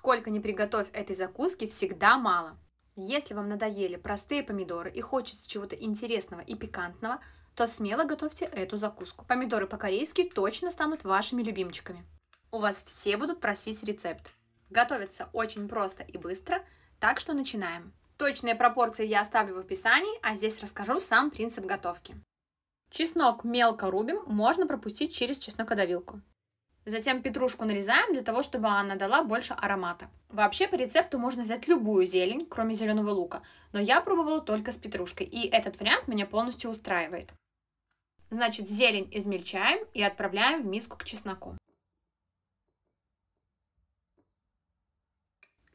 Сколько не приготовь этой закуски, всегда мало. Если вам надоели простые помидоры и хочется чего-то интересного и пикантного, то смело готовьте эту закуску. Помидоры по-корейски точно станут вашими любимчиками. У вас все будут просить рецепт. Готовится очень просто и быстро, так что начинаем. Точные пропорции я оставлю в описании, а здесь расскажу сам принцип готовки. Чеснок мелко рубим, можно пропустить через чеснокодавилку. Затем петрушку нарезаем для того, чтобы она дала больше аромата. Вообще по рецепту можно взять любую зелень, кроме зеленого лука, но я пробовала только с петрушкой, и этот вариант меня полностью устраивает. Значит, зелень измельчаем и отправляем в миску к чесноку.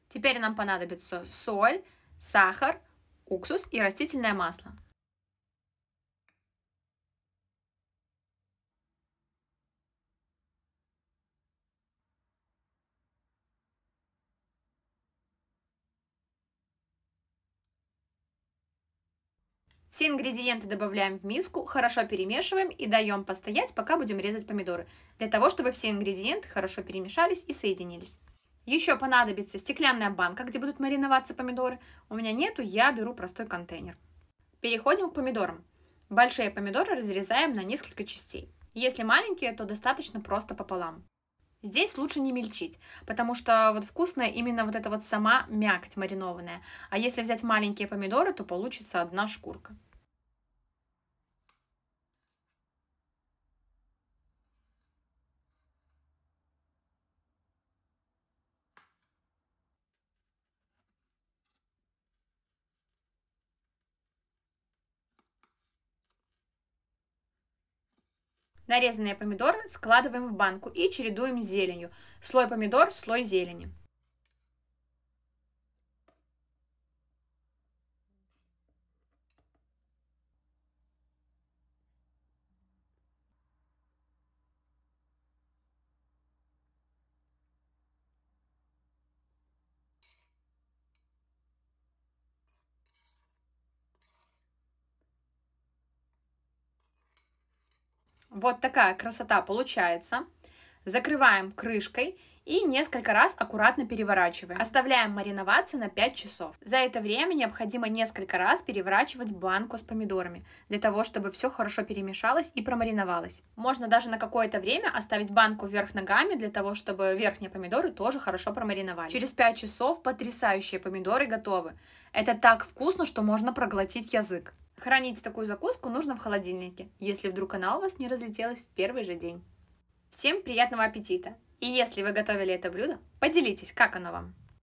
Теперь нам понадобится соль, сахар, уксус и растительное масло. Все ингредиенты добавляем в миску, хорошо перемешиваем и даем постоять, пока будем резать помидоры, для того, чтобы все ингредиенты хорошо перемешались и соединились. Еще понадобится стеклянная банка, где будут мариноваться помидоры. У меня нету, я беру простой контейнер. Переходим к помидорам. Большие помидоры разрезаем на несколько частей. Если маленькие, то достаточно просто пополам. Здесь лучше не мельчить, потому что вот вкусная именно вот эта вот сама мякоть маринованная. А если взять маленькие помидоры, то получится одна шкурка. Нарезанные помидоры складываем в банку и чередуем с зеленью. Слой помидор, слой зелени. Вот такая красота получается. Закрываем крышкой и несколько раз аккуратно переворачиваем. Оставляем мариноваться на 5 часов. За это время необходимо несколько раз переворачивать банку с помидорами, для того, чтобы все хорошо перемешалось и промариновалось. Можно даже на какое-то время оставить банку вверх ногами, для того, чтобы верхние помидоры тоже хорошо промариновались. Через 5 часов потрясающие помидоры готовы. Это так вкусно, что можно проглотить язык. Хранить такую закуску нужно в холодильнике, если вдруг она у вас не разлетелась в первый же день. Всем приятного аппетита! И если вы готовили это блюдо, поделитесь, как оно вам.